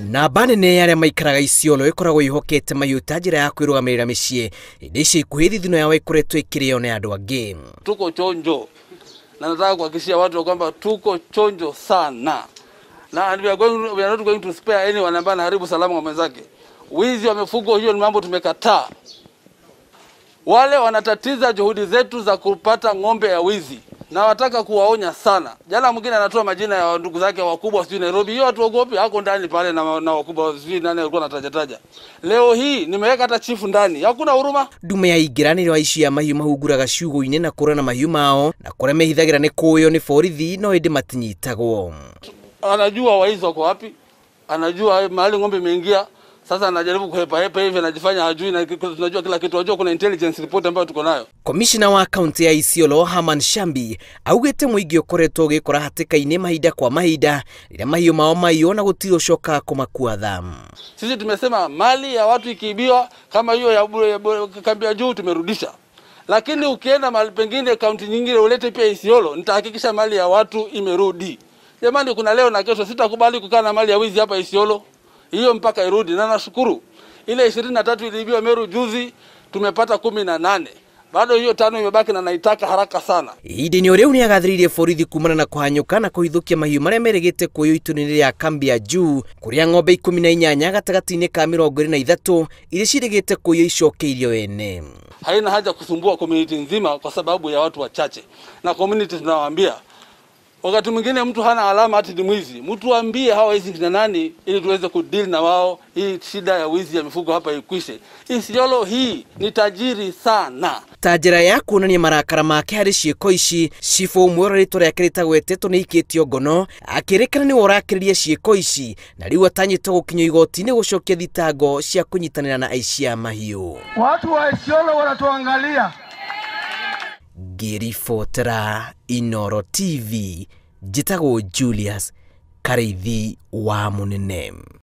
na nene ya arĩa maikaraga iciolo ĩkoragwo ihokete mahiũ ta njĩra ya kwĩrũgamĩrĩra mĩciĩ ĩndĩ ici ikuhĩ thithino yao ĩkoretwo ĩkĩrĩo nĩ andũ angĩ tuko chonjo na nataka kuhakikishia watu kwamba tuko chonjo sana na we are going, we are not going to spare anyone ambaye anaharibu salama wa mwenzake. Wizi wa hiyo ni mambo tumekataa. Wale wanatatiza juhudi zetu za kupata ng'ombe ya wizi nawataka kuwaonya sana. Jana mwingine anatoa majina ya ndugu zake wakubwa, sijui Nairobi, hiyo hatuogopi, ako ndani pale na, na wakubwa, sijui nani alikuwa anatajataja. Leo hii nimeweka hata chifu ndani, hakuna huruma. Dume ya igiraniro wa icio ya mahiu mahunguraga ciugũ-inĩ na kurana mahiu mao na kũrĩa mehithagira ni kuyo ni borithi no indi matinyitagwo. Anajua waizi wako wapi, anajua mahali ng'ombe imeingia sasa anajaribu kuhepa hepa hivi, anajifanya hajui, na tunajua kila kitu, najua kuna intelligence report ambayo tuko nayo. Komishina wa kaunti ya Isiolo Haman Shambi augete mwigi ũkoretwo ugikora hatĩka-inĩ mahinda kwa mahinda rĩrĩa mahiũ mao maiywo na gũtirĩ ũcoka kũmakua dhamu. Sisi tumesema mali ya watu ikiibiwa kama hiyo ya, ya kambi ya juu tumerudisha, lakini ukienda mahali pengine kaunti nyingine ulete pia Isiolo, nitahakikisha mali ya watu imerudi. Jamani, kuna leo na kesho, sitakubali kukaa na mali ya wizi hapa Isiolo hiyo mpaka irudi, na nashukuru ile ishirini na tatu iliibiwa Meru juzi tumepata kumi na nane bado hiyo tano imebaki na naitaka haraka sana ihinda-inĩ rĩu nĩ agathĩrĩirie borithi kumana na kũhanyũka na kũhithũkia mahiũ marĩa merĩgĩte kuoywo itu-inĩ rĩa kambi ya juu kũrĩa ng'ombe ikũmi na inyanya gatagatĩ-inĩ ka mĩrongo ĩrĩ na ithatũ iria cirĩgĩte kuoywo icokeirio wene haina haja kusumbua community nzima kwa sababu ya watu wachache na community tunawaambia Wakati mwingine mtu hana alama hati ni mwizi, mtu ambie hawa hizi kina nani, ili tuweze kudeal na wao, hii shida ya wizi ya mifugo hapa ikwishe. Isiolo hii ni tajiri sana tanjira ya kuonania marakara make hari shiko ishi shifo umwero ũrĩa ya rĩake weteto ni iketi ogono akirekana ni ũrakĩrĩria shiko ishi na liwa tanyi toko kinyo igoti ni gũcokia dhitago shia kũnyitanĩra na aishia a watu wa Isiolo wanatuangalia ngĩribotera inoro tv njĩtagwo julius karithi wa mũnene